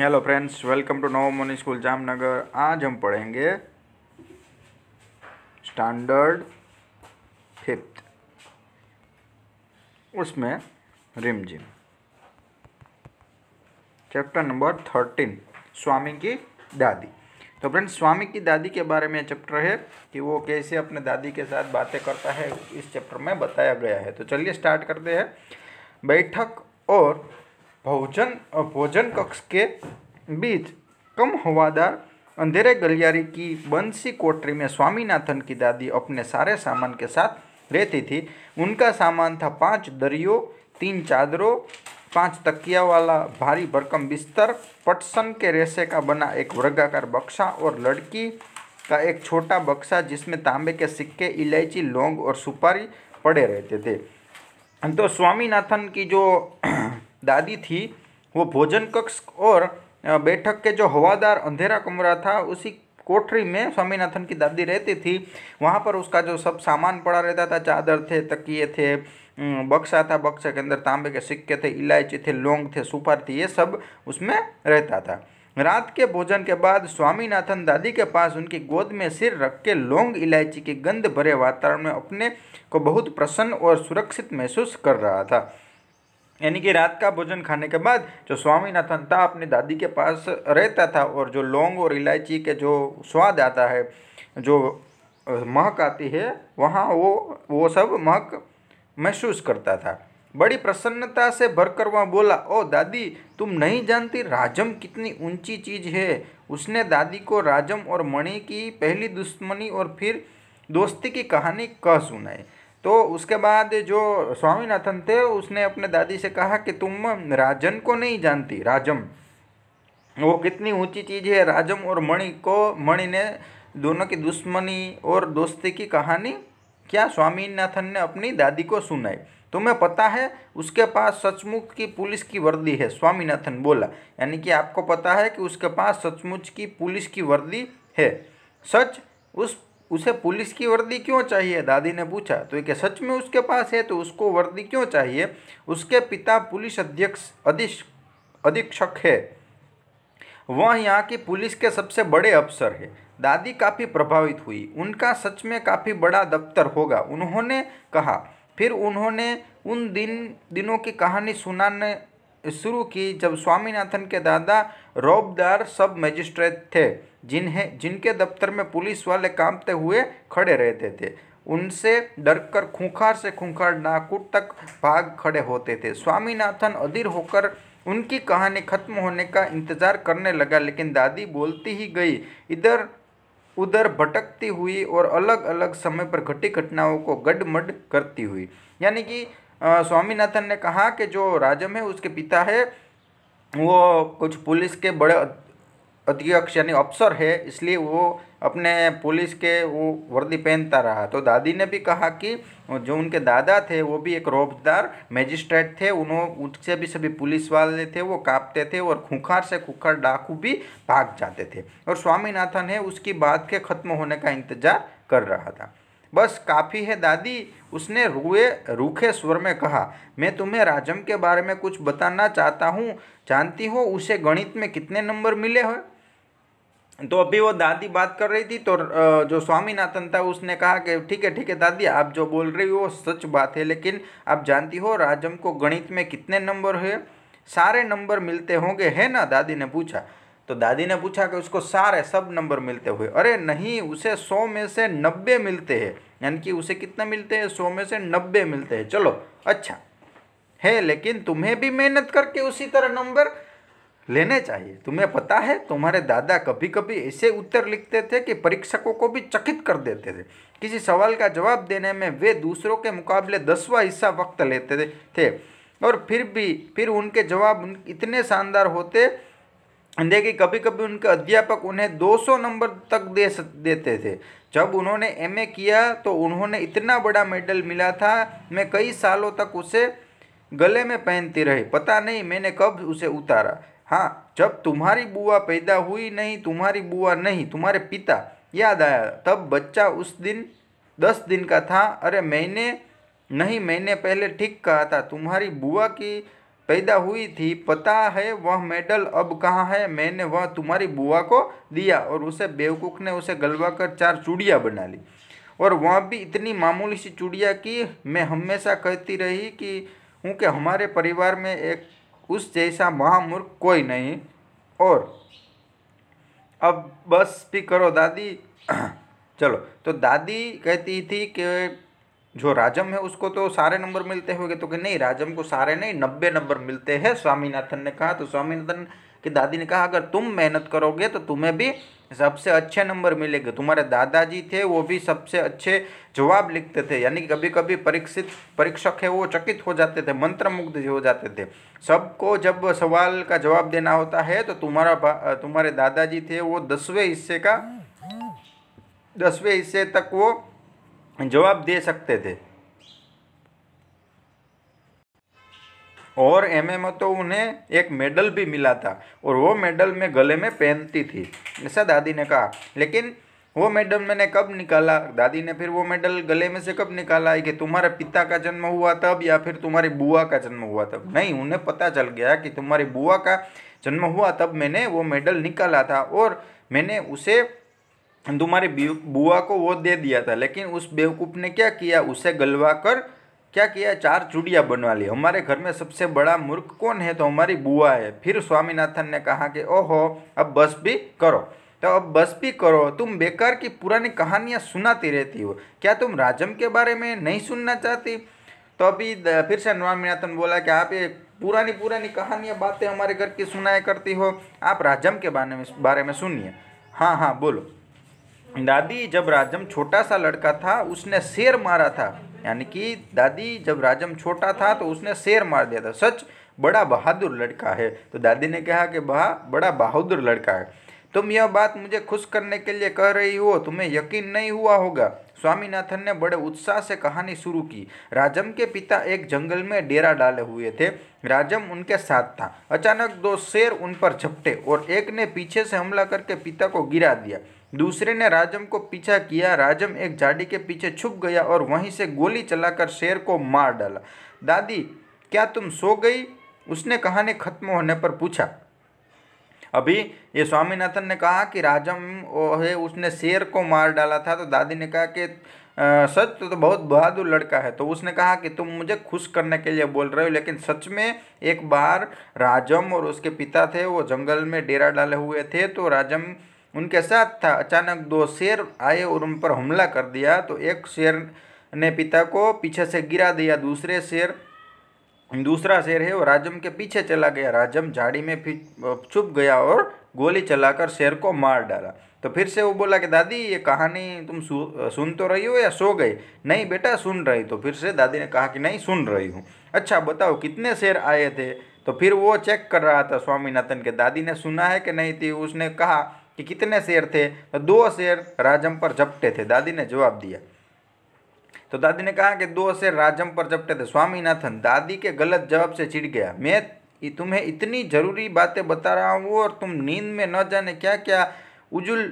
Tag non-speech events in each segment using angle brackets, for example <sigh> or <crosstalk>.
hello friends welcome to नव Moni school Jamnagar आज हम पढ़ेंगे स्टैंडर्ड फिफ्थ उसमें Rimjhim chapter number thirteen Swami की दादी तो फ्रेंड्स स्वामी की दादी के बारे में चैप्टर है कि वो कैसे अपने दादी के साथ बातें करता है इस चैप्टर में बताया गया है तो चलिए स्टार्ट करते हैं बैठक और भोजन भोजन कक्ष के बीच कम हवादार अंधेरे गलियारी की बंसी कोठरी में स्वामीनाथन की दादी अपने सारे सामान के साथ रहती थी उनका सामान था पांच दरियो तीन चादरों पांच तकिया वाला भारी भरकम बिस्तर पटसन के रेसे का बना एक वर्गाकार बक्सा और लड़की का एक छोटा बक्सा जिसमें तांबे के सिक्के इलायची लौंग और सुपारी पड़े रहते थे तो स्वामीनाथन की जो दादी थी वो भोजन कक्ष और बैठक के जो हवादार अंधेरा कमरा था उसी कोठरी में स्वामीनाथन की दादी रहती थी वहाँ पर उसका जो सब सामान पड़ा रहता था चादर थे तकिए थे बक्सा था बक्से के अंदर तांबे के सिक्के थे इलायची थे लौंग थे सुपर थी ये सब उसमें रहता था रात के भोजन के बाद स्वामीनाथन दादी के पास उनकी गोद में सिर रख के लौंग इलायची के गंध भरे वातावरण में अपने को बहुत प्रसन्न और सुरक्षित महसूस कर रहा था यानी कि रात का भोजन खाने के बाद जो स्वामीनाथन था अपनी दादी के पास रहता था और जो लौंग और इलायची के जो स्वाद आता है जो महक आती है वहाँ वो वो सब महक महसूस करता था बड़ी प्रसन्नता से भरकर वह बोला ओ दादी तुम नहीं जानती राजम कितनी ऊंची चीज़ है उसने दादी को राजम और मणि की पहली दुश्मनी और फिर दोस्ती की कहानी कह सुनाई तो उसके बाद जो स्वामीनाथन थे उसने अपने दादी से कहा कि तुम राजन को नहीं जानती राजम वो कितनी ऊंची चीज़ है राजम और मणि को मणि ने दोनों की दुश्मनी और दोस्ती की कहानी क्या स्वामीनाथन ने अपनी दादी को सुनाई तुम्हें पता है उसके पास सचमुच की पुलिस की वर्दी है स्वामीनाथन बोला यानी कि आपको पता है कि उसके पास सचमुच की पुलिस की वर्दी है सच उस उसे पुलिस की वर्दी क्यों चाहिए दादी ने पूछा तो एक सच में उसके पास है तो उसको वर्दी क्यों चाहिए उसके पिता पुलिस अध्यक्ष अधिश अधीक्षक है वह यहाँ की पुलिस के सबसे बड़े अफसर है दादी काफ़ी प्रभावित हुई उनका सच में काफ़ी बड़ा दफ्तर होगा उन्होंने कहा फिर उन्होंने उन दिन दिनों की कहानी सुनाने शुरू की जब स्वामीनाथन के दादा रौबदार सब मजिस्ट्रेट थे जिन्हें जिनके दफ्तर में पुलिस वाले कांपते हुए खड़े रहते थे उनसे डरकर खूंखार से खूंखार नाकुट तक भाग खड़े होते थे स्वामीनाथन अधीर होकर उनकी कहानी खत्म होने का इंतज़ार करने लगा लेकिन दादी बोलती ही गई इधर उधर भटकती हुई और अलग अलग समय पर घटी घटनाओं को गडमड करती हुई यानी कि स्वामीनाथन ने कहा कि जो राजम है उसके पिता है वो कुछ पुलिस के बड़े अध्यक्ष यानी अफसर है इसलिए वो अपने पुलिस के वो वर्दी पहनता रहा तो दादी ने भी कहा कि जो उनके दादा थे वो भी एक रोबदार मैजिस्ट्रेट थे उन्होंने उनसे भी सभी पुलिस वाले थे वो कांपते थे और खुखार से खुखार डाकू भी भाग जाते थे और स्वामीनाथन है उसकी बात के ख़त्म होने का इंतज़ार कर रहा था बस काफ़ी है दादी उसने रुए रूखे स्वर में कहा मैं तुम्हें राजम के बारे में कुछ बताना चाहता हूँ जानती हो उसे गणित में कितने नंबर मिले हो तो अभी वो दादी बात कर रही थी तो जो स्वामीनाथन था उसने कहा कि ठीक है ठीक है दादी आप जो बोल रही हो सच बात है लेकिन आप जानती हो राजम को गणित में कितने नंबर है सारे नंबर मिलते होंगे है ना दादी ने पूछा तो दादी ने पूछा कि उसको सारे सब नंबर मिलते हुए अरे नहीं उसे सौ में से नब्बे मिलते हैं यानी कि उसे कितने मिलते हैं सौ में से नब्बे मिलते हैं चलो अच्छा है लेकिन तुम्हें भी मेहनत करके उसी तरह नंबर लेने चाहिए तुम्हें पता है तुम्हारे दादा कभी कभी ऐसे उत्तर लिखते थे कि परीक्षकों को भी चकित कर देते थे किसी सवाल का जवाब देने में वे दूसरों के मुकाबले दसवा हिस्सा वक्त लेते थे और फिर भी फिर उनके जवाब इतने शानदार होते देखिए कभी कभी उनके अध्यापक उन्हें 200 नंबर तक दे देते थे जब उन्होंने एमए किया तो उन्होंने इतना बड़ा मेडल मिला था मैं कई सालों तक उसे गले में पहनती रही पता नहीं मैंने कब उसे उतारा हाँ जब तुम्हारी बुआ पैदा हुई नहीं तुम्हारी बुआ नहीं तुम्हारे पिता याद आया तब बच्चा उस दिन दस दिन का था अरे मैंने नहीं मैंने पहले ठीक कहा था तुम्हारी बुआ की पैदा हुई थी पता है वह मेडल अब कहाँ है मैंने वह तुम्हारी बुआ को दिया और उसे बेवकूफ़ ने उसे गलवा कर चार चूड़ियाँ बना ली और वह भी इतनी मामूली सी चूड़िया की मैं हमेशा कहती रही कि हूँ कि हमारे परिवार में एक उस जैसा महामूर्ख कोई नहीं और अब बस भी करो दादी <clears throat> चलो तो दादी कहती थी कि जो राजम है उसको तो सारे नंबर मिलते होंगे तो कि नहीं राजम को सारे नहीं नब्बे नंबर मिलते हैं स्वामीनाथन ने कहा तो स्वामीनाथन की दादी ने कहा अगर तुम मेहनत करोगे तो तुम्हें भी सबसे अच्छे नंबर मिलेंगे तुम्हारे दादाजी थे वो भी सबसे अच्छे जवाब लिखते थे यानी कि कभी कभी परीक्षित परीक्षक है वो चकित हो जाते थे मंत्रमुग्ध हो जाते थे सबको जब सवाल का जवाब देना होता है तो तुम्हारा तुम्हारे दादाजी थे वो दसवें हिस्से का दसवें हिस्से तक वो जवाब दे सकते थे और एम में तो उन्हें एक मेडल भी मिला था और वो मेडल मैं गले में पहनती थी ऐसा दादी ने कहा लेकिन वो मेडल मैंने कब निकाला दादी ने फिर वो मेडल गले में से कब निकाला कि तुम्हारे पिता का जन्म हुआ तब या फिर तुम्हारी बुआ का जन्म हुआ तब नहीं उन्हें पता चल गया कि तुम्हारी बुआ का जन्म हुआ तब मैंने वो मेडल निकाला था और मैंने उसे तुम्हारी बुआ को वो दे दिया था लेकिन उस बेवकूफ़ ने क्या किया उसे गलवा कर क्या किया चार चूड़िया बनवा ली हमारे घर में सबसे बड़ा मूर्ख कौन है तो हमारी बुआ है फिर स्वामीनाथन ने कहा कि ओहो अब बस भी करो तो अब बस भी करो तुम बेकार की पुरानी कहानियाँ सुनाती रहती हो क्या तुम राजम के बारे में नहीं सुनना चाहती तो अभी फिर से स्वामीनाथन बोला कि आप ये पुरानी पुरानी कहानियाँ बातें हमारे घर की सुनाया करती हो आप राजम के बारे में बारे में सुनिए हाँ हाँ बोलो दादी जब राजम छोटा सा लड़का था उसने शेर मारा था यानी कि दादी जब राजम छोटा था तो उसने शेर मार दिया था सच बड़ा बहादुर लड़का है तो दादी ने कहा कि बहा बड़ा बहादुर लड़का है तुम यह बात मुझे खुश करने के लिए कह रही हो तुम्हें यकीन नहीं हुआ होगा स्वामीनाथन ने बड़े उत्साह से कहानी शुरू की राजम के पिता एक जंगल में डेरा डाले हुए थे राजम उनके साथ था अचानक दो शेर उन पर झपटे और एक ने पीछे से हमला करके पिता को गिरा दिया दूसरे ने राजम को पीछा किया राजम एक झाड़ी के पीछे छुप गया और वहीं से गोली चलाकर शेर को मार डाला दादी क्या तुम सो गई उसने कहानी खत्म होने पर पूछा अभी ये स्वामीनाथन ने कहा कि राजम है उसने शेर को मार डाला था तो दादी ने कहा कि सच तो, तो बहुत बहादुर लड़का है तो उसने कहा कि तुम मुझे खुश करने के लिए बोल रहे हो लेकिन सच में एक बार राजम और उसके पिता थे वो जंगल में डेरा डाले हुए थे तो राजम उनके साथ था अचानक दो शेर आए और उन पर हमला कर दिया तो एक शेर ने पिता को पीछे से गिरा दिया दूसरे शेर दूसरा शेर है वो राजम के पीछे चला गया राजम झाड़ी में फिर छुप गया और गोली चलाकर शेर को मार डाला तो फिर से वो बोला कि दादी ये कहानी तुम सुन तो रही हो या सो गए नहीं बेटा सुन रही तो फिर से दादी ने कहा कि नहीं सुन रही हूँ अच्छा बताओ कितने शेर आए थे तो फिर वो चेक कर रहा था स्वामीनाथन के दादी ने सुना है कि नहीं थी उसने कहा कि कितने शेर थे तो दो शेर राजम पर झपटे थे दादी ने जवाब दिया तो दादी ने कहा कि दो शेर राजम पर झपटे थे स्वामीनाथन दादी के गलत जवाब से चिड़ गया मैं तुम्हें इतनी ज़रूरी बातें बता रहा हूँ और तुम नींद में न जाने क्या क्या उजुल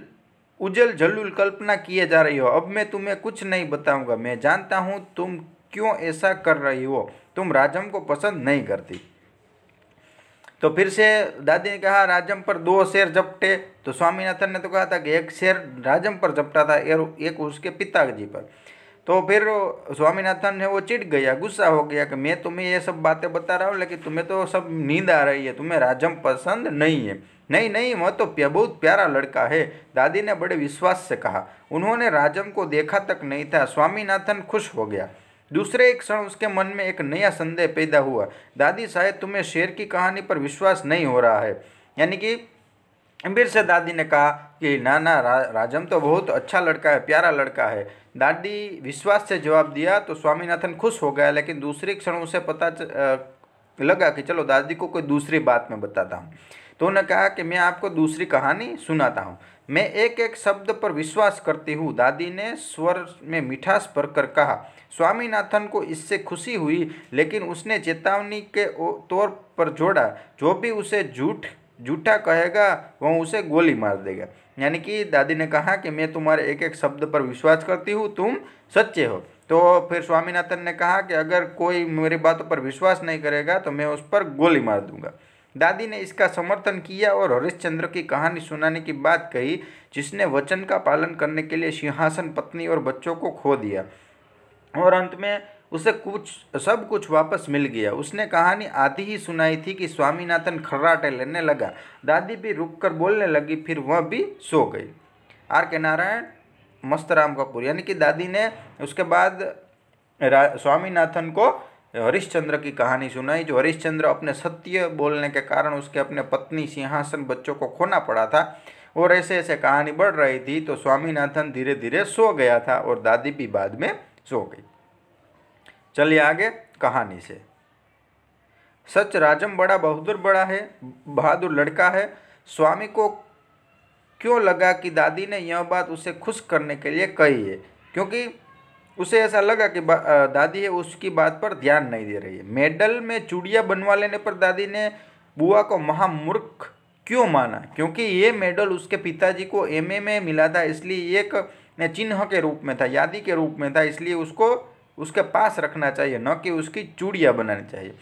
उजल जलुल कल्पना किए जा रही हो अब मैं तुम्हें कुछ नहीं बताऊंगा मैं जानता हूँ तुम क्यों ऐसा कर रही हो तुम राजम को पसंद नहीं करती तो फिर से दादी ने कहा राजम पर दो शेर जपटे तो स्वामीनाथन ने तो कहा था कि एक शेर राजम पर जपटा था एक उसके पिताजी पर तो फिर स्वामीनाथन है वो चिढ़ गया गुस्सा हो गया कि मैं तुम्हें ये सब बातें बता रहा हूँ लेकिन तुम्हें तो सब नींद आ रही है तुम्हें राजम पसंद नहीं है नहीं नहीं वह तो बहुत प्यारा लड़का है दादी ने बड़े विश्वास से कहा उन्होंने राजम को देखा तक नहीं था स्वामीनाथन खुश हो गया दूसरे एक क्षण उसके मन में एक नया संदेह पैदा हुआ दादी शायद तुम्हें शेर की कहानी पर विश्वास नहीं हो रहा है यानी कि फिर से दादी ने कहा कि नाना रा, राजम तो बहुत अच्छा लड़का है प्यारा लड़का है दादी विश्वास से जवाब दिया तो स्वामीनाथन खुश हो गया लेकिन दूसरे क्षण उसे पता च, आ, लगा कि चलो दादी को कोई दूसरी बात में बताता हूँ तो उन्होंने कहा कि मैं आपको दूसरी कहानी सुनाता हूँ मैं एक एक शब्द पर विश्वास करती हूँ दादी ने स्वर में मिठास भरकर कहा स्वामीनाथन को इससे खुशी हुई लेकिन उसने चेतावनी के तौर पर जोड़ा जो भी उसे झूठ झूठा कहेगा वह उसे गोली मार देगा यानी कि दादी ने कहा कि मैं तुम्हारे एक एक शब्द पर विश्वास करती हूँ तुम सच्चे हो तो फिर स्वामीनाथन ने कहा कि अगर कोई मेरी बातों पर विश्वास नहीं करेगा तो मैं उस पर गोली मार दूंगा दादी ने इसका समर्थन किया और हरिश्चंद्र की कहानी सुनाने की बात कही जिसने वचन का पालन करने के लिए सिंहासन पत्नी और बच्चों को खो दिया और अंत में उसे कुछ सब कुछ वापस मिल गया उसने कहानी आधी ही सुनाई थी कि स्वामीनाथन खर्राटे लेने लगा दादी भी रुक कर बोलने लगी फिर वह भी सो गई आर के नारायण मस्त राम कपूर यानी कि दादी ने उसके बाद स्वामीनाथन को हरिश्चंद्र की कहानी सुनाई जो हरिश्चंद्र अपने सत्य बोलने के कारण उसके अपने पत्नी सिंहासन बच्चों को खोना पड़ा था और ऐसे ऐसे कहानी बढ़ रही थी तो स्वामीनाथन धीरे धीरे सो गया था और दादी भी बाद में सो गई चलिए आगे कहानी से सच राजम बड़ा बहादुर बड़ा है बहादुर लड़का है स्वामी को क्यों लगा कि दादी ने यह बात उसे खुश करने के लिए कही है क्योंकि उसे ऐसा लगा कि दादी है उसकी बात पर ध्यान नहीं दे रही है मेडल में चूड़िया बनवा लेने पर दादी ने बुआ को महामूर्ख क्यों माना क्योंकि ये मेडल उसके पिताजी को ए में मिला था इसलिए एक चिन्ह के रूप में था यादी के रूप में था इसलिए उसको उसके पास रखना चाहिए न कि उसकी चूड़िया बनानी चाहिए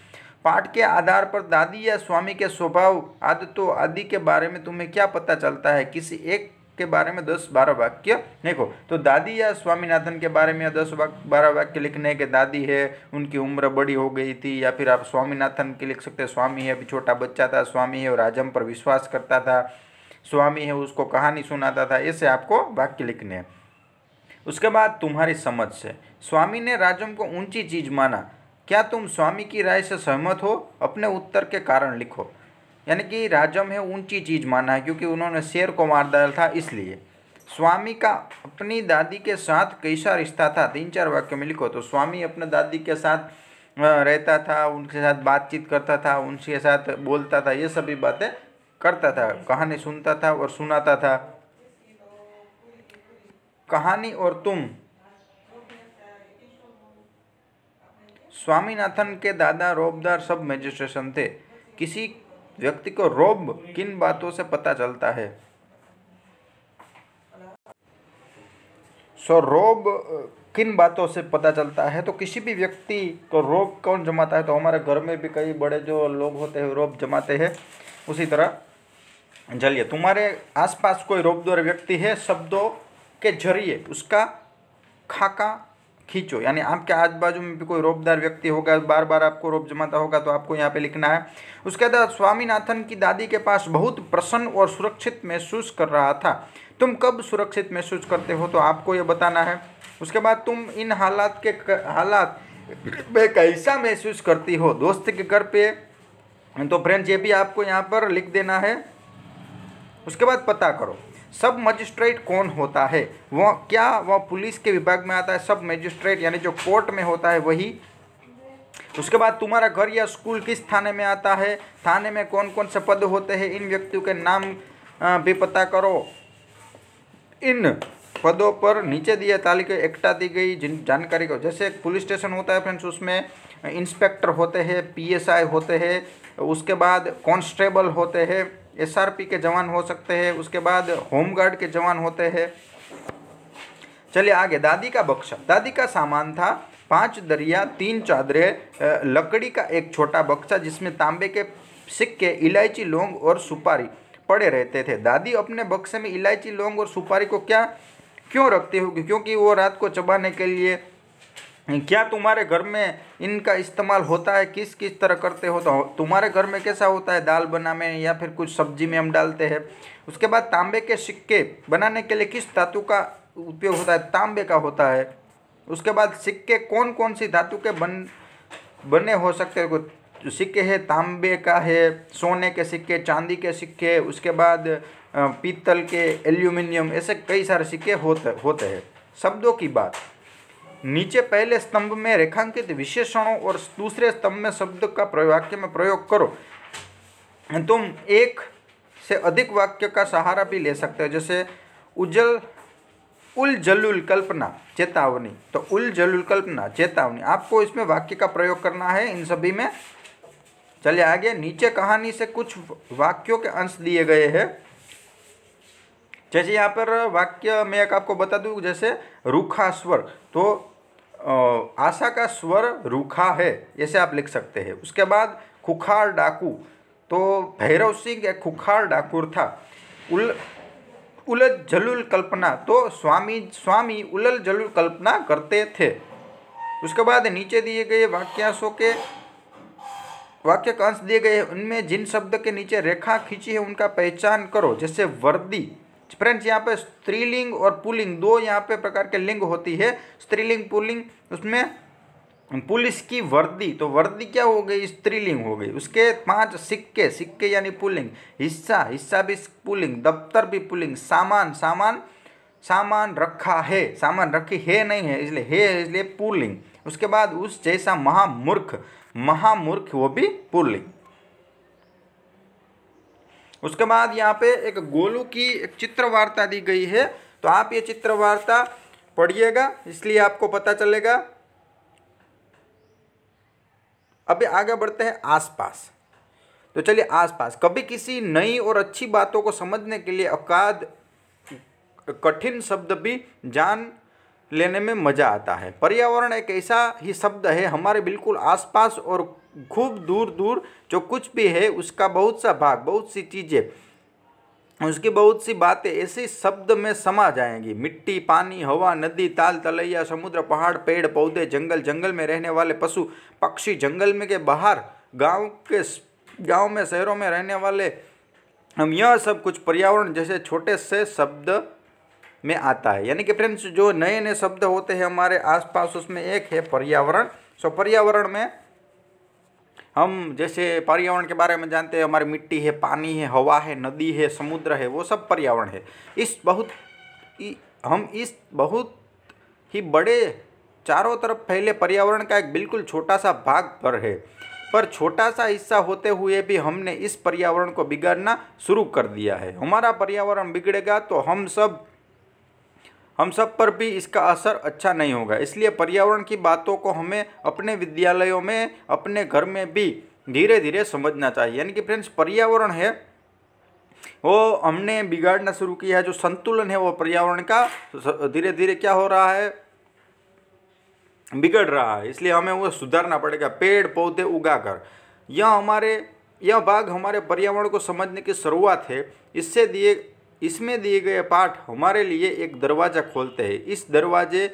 पाठ के आधार पर दादी या स्वामी के स्वभाव आदतों आदि के बारे में तुम्हें क्या पता चलता है किसी एक के बारे में दस बारह वाक्य लिखो तो दादी या स्वामीनाथन के बारे में दस बारह वाक्य लिखने के दादी है उनकी उम्र बड़ी हो गई थी या फिर आप स्वामीनाथन के लिख सकते हैं स्वामी है अभी छोटा बच्चा था स्वामी है और आजम पर विश्वास करता था स्वामी है उसको कहानी सुनाता था ऐसे आपको वाक्य लिखने हैं उसके बाद तुम्हारी समझ से स्वामी ने राजम को ऊंची चीज माना क्या तुम स्वामी की राय से सहमत हो अपने उत्तर के कारण लिखो यानी कि राजम है ऊंची चीज़ माना है क्योंकि उन्होंने शेर को मार डाला था इसलिए स्वामी का अपनी दादी के साथ कैसा रिश्ता था तीन चार वाक्य में लिखो तो स्वामी अपने दादी के साथ रहता था उनके साथ बातचीत करता था उनके साथ बोलता था ये सभी बातें करता था कहानी सुनता था और सुनाता था कहानी और तुम स्वामीनाथन के दादा रोबदार सब मजिस्ट्रेशन थे किसी व्यक्ति को रोब किन बातों से पता चलता है सो so, रोब किन बातों से पता चलता है तो किसी भी व्यक्ति को रोब कौन जमाता है तो हमारे घर में भी कई बड़े जो लोग होते हैं रोब जमाते हैं उसी तरह चलिए तुम्हारे आसपास कोई रोबद्वार व्यक्ति है शब्दों के जरिए उसका खाका खींचो यानी आपके आजू बाजू में भी कोई रोपदार व्यक्ति होगा बार बार आपको रोप जमाता होगा तो आपको यहाँ पे लिखना है उसके बाद स्वामीनाथन की दादी के पास बहुत प्रसन्न और सुरक्षित महसूस कर रहा था तुम कब सुरक्षित महसूस करते हो तो आपको ये बताना है उसके बाद तुम इन हालात के हालात में कैसा महसूस करती हो दोस्त के घर पे तो फ्रेंड्स ये भी आपको यहाँ पर लिख देना है उसके बाद पता करो सब मजिस्ट्रेट कौन होता है वह क्या वह पुलिस के विभाग में आता है सब मजिस्ट्रेट यानी जो कोर्ट में होता है वही उसके बाद तुम्हारा घर या स्कूल किस थाने में आता है थाने में कौन कौन से पद होते हैं इन व्यक्तियों के नाम भी पता करो इन पदों पर नीचे दिए तालिका एकटा दी गई जिन जानकारी को जैसे एक पुलिस स्टेशन होता है फ्रेंड्स उसमें इंस्पेक्टर होते हैं पीएसआई होते हैं उसके बाद कांस्टेबल होते हैं एसआरपी के जवान हो सकते हैं उसके बाद होमगार्ड के जवान होते हैं चलिए आगे दादी का बक्सा दादी का सामान था पांच दरिया तीन चादरें लकड़ी का एक छोटा बक्सा जिसमें तांबे के सिक्के इलायची लौंग और सुपारी पड़े रहते थे दादी अपने बक्से में इलायची लौंग और सुपारी को क्या क्यों रखते होगी क्योंकि वो रात को चबाने के लिए क्या तुम्हारे घर में इनका इस्तेमाल होता है किस किस तरह करते हो तो तुम्हारे घर में कैसा होता है दाल बना में या फिर कुछ सब्जी में हम डालते हैं उसके बाद तांबे के सिक्के बनाने के लिए किस धातु का उपयोग होता है तांबे का होता है उसके बाद सिक्के कौन कौन सी धातु के बन बने हो सकते हैं तो सिक्के है तांबे का है सोने के सिक्के चांदी के सिक्के उसके बाद पीतल के एल्यूमिनियम ऐसे कई सारे सिक्के होते होते हैं शब्दों की बात नीचे पहले स्तंभ में रेखांकित विशेषणों और दूसरे स्तंभ में शब्द का वाक्य में प्रयोग करो तुम एक से अधिक वाक्य का सहारा भी ले सकते हो जैसे उज्जल उल जलुल कल्पना चेतावनी तो उल जलुल कल्पना चेतावनी आपको इसमें वाक्य का प्रयोग करना है इन सभी में चलिए आगे नीचे कहानी से कुछ वाक्यों के अंश दिए गए हैं जैसे यहाँ पर वाक्य मैं एक आपको बता दूँ जैसे रूखा स्वर तो आशा का स्वर रूखा है ऐसे आप लिख सकते हैं उसके बाद खुखार डाकू तो भैरव सिंह एक खुखार डाकुर था उल उलझ जलुल कल्पना तो स्वामी स्वामी उलल जलुल कल्पना करते थे उसके बाद नीचे दिए गए वाक्यांशों के वाक्य कांश दिए गए उनमें जिन शब्द के नीचे रेखा खींची है उनका पहचान करो जैसे वर्दी फ्रेंड्स यहाँ पे स्त्रीलिंग और पुलिंग दो यहाँ पे प्रकार के लिंग होती है स्त्रीलिंग पुलिंग उसमें पुलिस की वर्दी तो वर्दी क्या हो गई स्त्रीलिंग हो गई उसके पांच सिक्के सिक्के यानी पुलिंग हिस्सा हिस्सा भी पुलिंग दफ्तर भी पुलिंग सामान सामान सामान रखा है सामान रखी है नहीं है इसलिए है इसलिए पुलिंग उसके बाद उस जैसा महामूर्ख महामूर्ख वो भी पुलिंग उसके बाद यहाँ पे एक गोलू की एक चित्रवार्ता दी गई है तो आप ये चित्रवार्ता पढ़िएगा इसलिए आपको पता चलेगा अभी आगे बढ़ते हैं आसपास तो चलिए आसपास कभी किसी नई और अच्छी बातों को समझने के लिए अकाद कठिन शब्द भी जान लेने में मज़ा आता है पर्यावरण एक ऐसा ही शब्द है हमारे बिल्कुल आसपास और खूब दूर दूर जो कुछ भी है उसका बहुत सा भाग बहुत सी चीज़ें उसकी बहुत सी बातें ऐसे शब्द में समा जाएंगी मिट्टी पानी हवा नदी ताल तलैया समुद्र पहाड़ पेड़ पौधे जंगल जंगल में रहने वाले पशु पक्षी जंगल में के बाहर गांव के गांव में शहरों में रहने वाले हम यह सब कुछ पर्यावरण जैसे छोटे से शब्द में आता है यानी कि फ्रेंड्स जो नए नए शब्द होते हैं हमारे आसपास उसमें एक है पर्यावरण सो पर्यावरण में हम जैसे पर्यावरण के बारे में जानते हैं हमारी मिट्टी है पानी है हवा है नदी है समुद्र है वो सब पर्यावरण है इस बहुत हम इस बहुत ही बड़े चारों तरफ फैले पर्यावरण का एक बिल्कुल छोटा सा भाग पर है पर छोटा सा हिस्सा होते हुए भी हमने इस पर्यावरण को बिगाड़ना शुरू कर दिया है हमारा पर्यावरण बिगड़ेगा तो हम सब हम सब पर भी इसका असर अच्छा नहीं होगा इसलिए पर्यावरण की बातों को हमें अपने विद्यालयों में अपने घर में भी धीरे धीरे समझना चाहिए यानी कि फ्रेंड्स पर्यावरण है वो हमने बिगाड़ना शुरू किया है जो संतुलन है वो पर्यावरण का धीरे धीरे क्या हो रहा है बिगड़ रहा है इसलिए हमें वो सुधारना पड़ेगा पेड़ पौधे उगाकर यह हमारे यह भाग हमारे पर्यावरण को समझने की शुरुआत है इससे दिए इसमें दिए गए पाठ हमारे लिए एक दरवाज़ा खोलते हैं इस दरवाजे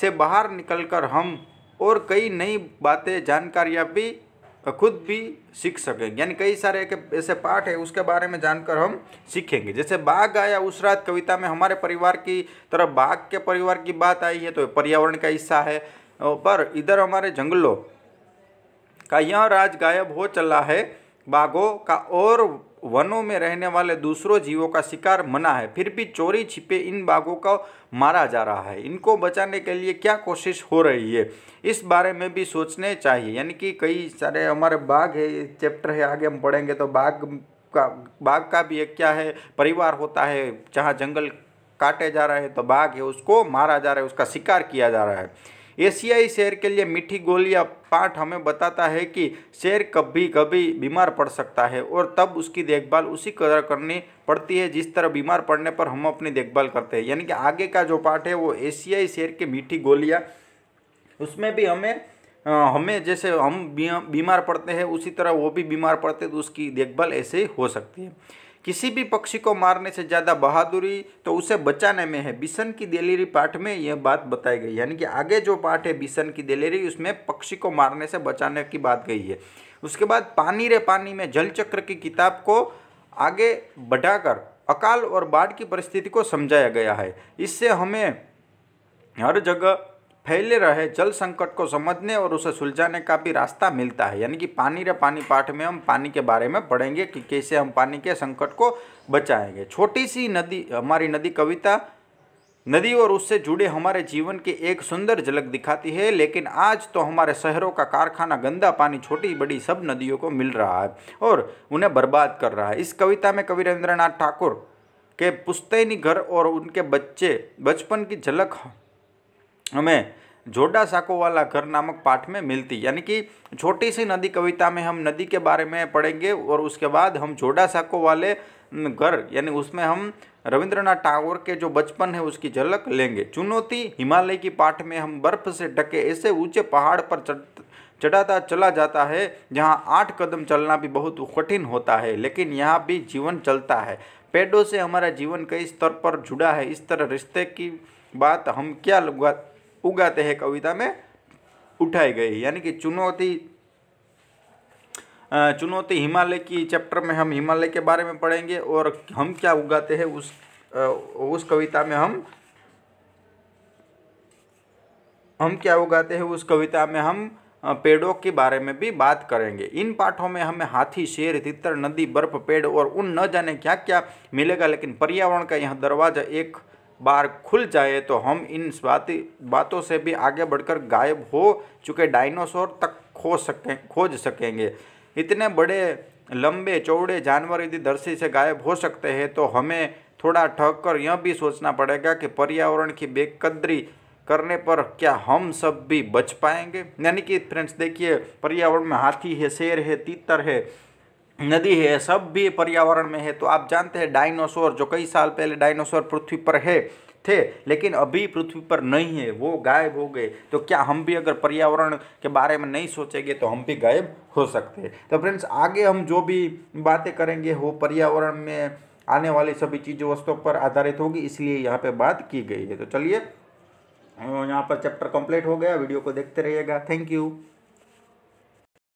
से बाहर निकलकर हम और कई नई बातें जानकारियाँ भी खुद भी सीख सकेंगे यानी कई सारे ऐसे पाठ है उसके बारे में जानकर हम सीखेंगे जैसे बाघ आया उस रात कविता में हमारे परिवार की तरफ बाघ के परिवार की बात आई है तो पर्यावरण का हिस्सा है पर इधर हमारे जंगलों का यह राज गायब हो चला है बाघों का और वनों में रहने वाले दूसरों जीवों का शिकार मना है फिर भी चोरी छिपे इन बाघों का मारा जा रहा है इनको बचाने के लिए क्या कोशिश हो रही है इस बारे में भी सोचने चाहिए यानी कि कई सारे हमारे बाघ है चैप्टर है आगे हम पढ़ेंगे तो बाघ का बाघ का भी एक क्या है परिवार होता है जहाँ जंगल काटे जा रहे हैं तो बाघ है उसको मारा जा रहा है उसका शिकार किया जा रहा है एशियाई शेर के लिए मीठी गोलियां पाठ हमें बताता है कि शेर कभी कभी बीमार पड़ सकता है और तब उसकी देखभाल उसी तरह करनी पड़ती है जिस तरह बीमार पड़ने पर हम अपनी देखभाल करते हैं यानी कि आगे का जो पाठ है वो एशियाई शेर की मीठी गोलियाँ उसमें भी हमें हमें जैसे हम बीमार पड़ते हैं उसी तरह वो भी बीमार पड़ते हैं तो उसकी देखभाल ऐसे ही हो सकती है किसी भी पक्षी को मारने से ज़्यादा बहादुरी तो उसे बचाने में है बिसन की दिलेरी पाठ में यह बात बताई गई यानी कि आगे जो पाठ है बिसन की दिलेरी उसमें पक्षी को मारने से बचाने की बात गई है उसके बाद पानी रे पानी में जल चक्र की किताब को आगे बढ़ाकर अकाल और बाढ़ की परिस्थिति को समझाया गया है इससे हमें हर जगह फैले रहे जल संकट को समझने और उसे सुलझाने का भी रास्ता मिलता है यानी कि पानी रे पानी पाठ में हम पानी के बारे में पढ़ेंगे कि कैसे हम पानी के संकट को बचाएंगे छोटी सी नदी हमारी नदी कविता नदी और उससे जुड़े हमारे जीवन की एक सुंदर झलक दिखाती है लेकिन आज तो हमारे शहरों का कारखाना गंदा पानी छोटी बड़ी सब नदियों को मिल रहा है और उन्हें बर्बाद कर रहा है इस कविता में कवि रविंद्रनाथ ठाकुर के पुस्तैनी घर और उनके बच्चे बचपन की झलक हमें जोडा साको वाला घर नामक पाठ में मिलती यानी कि छोटी सी नदी कविता में हम नदी के बारे में पढ़ेंगे और उसके बाद हम जोडा साको वाले घर यानी उसमें हम रविंद्रनाथ टागोर के जो बचपन है उसकी झलक लेंगे चुनौती हिमालय की पाठ में हम बर्फ से ढके ऐसे ऊंचे पहाड़ पर चढ़ चढ़ाता चला जाता है जहाँ आठ कदम चलना भी बहुत कठिन होता है लेकिन यहाँ भी जीवन चलता है पेड़ों से हमारा जीवन कई स्तर पर जुड़ा है इस तरह रिश्ते की बात हम क्या उगाते हैं कविता में उठाई गई यानी कि चुनौती चुनौती हिमालय की चैप्टर में हम हिमालय के बारे में पढ़ेंगे और हम क्या उगाते हैं उस उस कविता में हम हम क्या उगाते हैं उस कविता में हम पेड़ों के बारे में भी बात करेंगे इन पाठों में हमें हाथी शेर तितर नदी बर्फ पेड़ और उन न जाने क्या क्या मिलेगा लेकिन पर्यावरण का यह दरवाज़ा एक बार खुल जाए तो हम इन स्वाति बातों से भी आगे बढ़कर गायब हो चुके डायनासोर तक खो सकें खोज सकेंगे इतने बड़े लंबे चौड़े जानवर यदि धरती से गायब हो सकते हैं तो हमें थोड़ा ठहक कर यह भी सोचना पड़ेगा कि पर्यावरण की बेकदरी करने पर क्या हम सब भी बच पाएंगे यानी कि फ्रेंड्स देखिए पर्यावरण में हाथी है शेर है तीतर है नदी है सब भी पर्यावरण में है तो आप जानते हैं डायनासोर जो कई साल पहले डायनासोर पृथ्वी पर है थे लेकिन अभी पृथ्वी पर नहीं है वो गायब हो गए तो क्या हम भी अगर पर्यावरण के बारे में नहीं सोचेंगे तो हम भी गायब हो सकते हैं तो फ्रेंड्स आगे हम जो भी बातें करेंगे वो पर्यावरण में आने वाली सभी चीज़ वस्तुओं पर आधारित होगी इसलिए यहाँ पे बात की गई है तो चलिए यहाँ पर चैप्टर कंप्लीट हो गया वीडियो को देखते रहिएगा थैंक यू